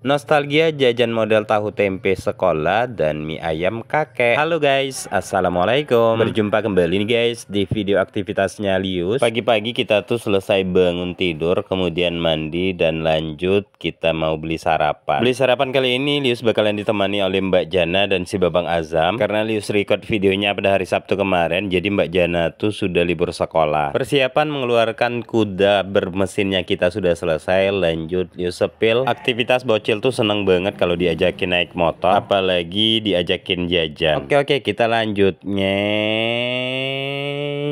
Nostalgia jajan model tahu tempe sekolah dan mie ayam kakek Halo guys, Assalamualaikum Berjumpa kembali nih guys di video aktivitasnya Lius Pagi-pagi kita tuh selesai bangun tidur, kemudian mandi dan lanjut kita mau beli sarapan Beli sarapan kali ini Lius bakalan ditemani oleh Mbak Jana dan si Babang Azam Karena Lius record videonya pada hari Sabtu kemarin, jadi Mbak Jana tuh sudah libur sekolah Persiapan mengeluarkan kuda bermesinnya kita sudah selesai, lanjut Lius sepil Aktivitas bocil kecil tuh seneng banget kalau diajakin naik motor apalagi diajakin jajan oke oke kita lanjutnya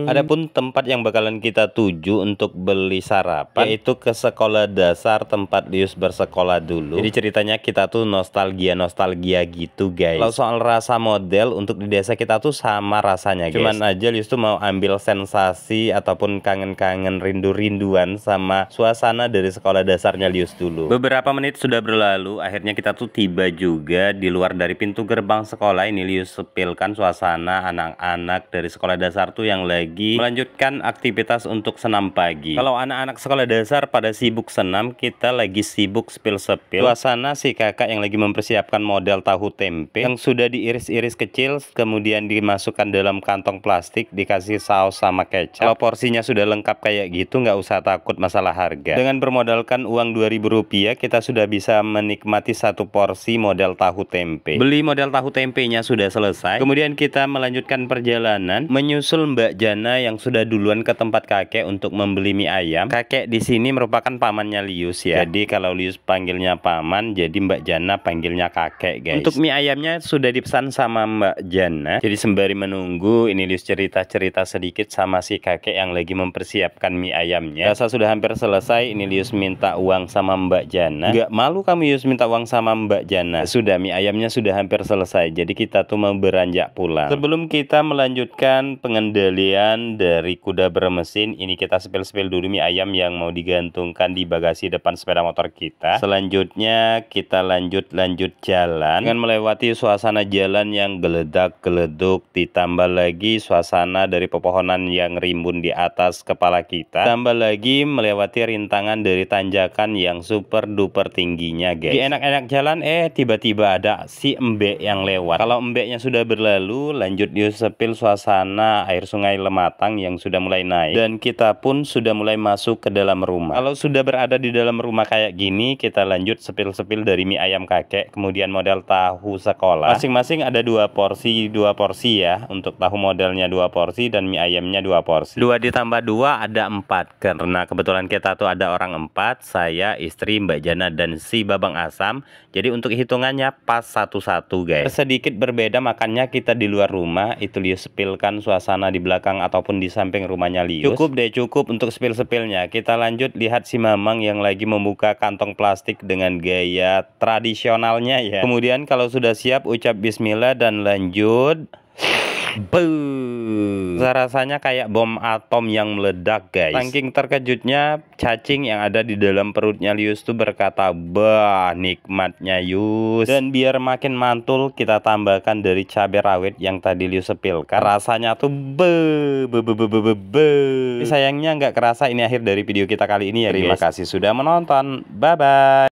Adapun tempat yang bakalan kita tuju untuk beli sarapan yaitu ke sekolah dasar tempat Lius bersekolah dulu. Jadi ceritanya kita tuh nostalgia-nostalgia gitu, guys. Kalau soal rasa model untuk di desa kita tuh sama rasanya, guys. Cuman aja Lius tuh mau ambil sensasi ataupun kangen-kangen rindu-rinduan sama suasana dari sekolah dasarnya Lius dulu. Beberapa menit sudah berlalu, akhirnya kita tuh tiba juga di luar dari pintu gerbang sekolah ini Lius sepilkan suasana anak-anak dari sekolah dasar tuh yang lagi pagi melanjutkan aktivitas untuk senam pagi. Kalau anak-anak sekolah dasar pada sibuk senam, kita lagi sibuk sepil-sepil. Suasana si kakak yang lagi mempersiapkan model tahu tempe yang sudah diiris-iris kecil kemudian dimasukkan dalam kantong plastik dikasih saus sama kecap. Kalau porsinya sudah lengkap kayak gitu nggak usah takut masalah harga. Dengan bermodalkan uang 2000 rupiah kita sudah bisa menikmati satu porsi model tahu tempe. Beli model tahu tempenya sudah selesai. Kemudian kita melanjutkan perjalanan menyusul Mbak Jan Diana yang sudah duluan ke tempat kakek untuk membeli mie ayam. Kakek di sini merupakan pamannya Lius ya. Jadi kalau Lius panggilnya paman, jadi Mbak Jana panggilnya kakek guys. Untuk mie ayamnya sudah dipesan sama Mbak Jana. Jadi sembari menunggu, ini Lius cerita-cerita sedikit sama si kakek yang lagi mempersiapkan mie ayamnya. Rasa sudah hampir selesai, ini Lius minta uang sama Mbak Jana. Gak malu kamu Lius minta uang sama Mbak Jana. Sudah mie ayamnya sudah hampir selesai, jadi kita tuh mau beranjak pulang. Sebelum kita melanjutkan pengendalian Kemudian dari kuda bermesin ini kita sepil-sepil dulu mie ayam yang mau digantungkan di bagasi depan sepeda motor kita. Selanjutnya kita lanjut-lanjut jalan dengan melewati suasana jalan yang geledak-geleduk ditambah lagi suasana dari pepohonan yang rimbun di atas kepala kita. Tambah lagi melewati rintangan dari tanjakan yang super duper tingginya guys. Di enak-enak jalan eh tiba-tiba ada si embek yang lewat. Kalau embeknya sudah berlalu lanjut yuk sepil suasana air sungai lemah matang yang sudah mulai naik dan kita pun sudah mulai masuk ke dalam rumah. Kalau sudah berada di dalam rumah kayak gini, kita lanjut sepil-sepil dari mie ayam kakek, kemudian model tahu sekolah. Masing-masing ada dua porsi, dua porsi ya. Untuk tahu modelnya dua porsi dan mie ayamnya dua porsi. Dua ditambah dua ada empat. Karena kebetulan kita tuh ada orang empat, saya, istri, Mbak Jana dan si Babang Asam. Jadi untuk hitungannya pas satu-satu guys. Sedikit berbeda makannya kita di luar rumah, itu sepilkan suasana di belakang ataupun di samping rumahnya Lius. Cukup deh, cukup untuk sepil-sepilnya. Kita lanjut lihat si Mamang yang lagi membuka kantong plastik dengan gaya tradisionalnya ya. Kemudian kalau sudah siap ucap bismillah dan lanjut. Buh. Hmm. Rasanya kayak bom atom yang meledak, guys. Saking terkejutnya, cacing yang ada di dalam perutnya Lius tuh berkata, "Bah, nikmatnya Yus." Dan biar makin mantul, kita tambahkan dari cabai rawit yang tadi Lius sepilkan. Rasanya tuh be be be be be. be, be. Sayangnya nggak kerasa ini akhir dari video kita kali ini ya. Terima kasih sudah menonton. Bye bye.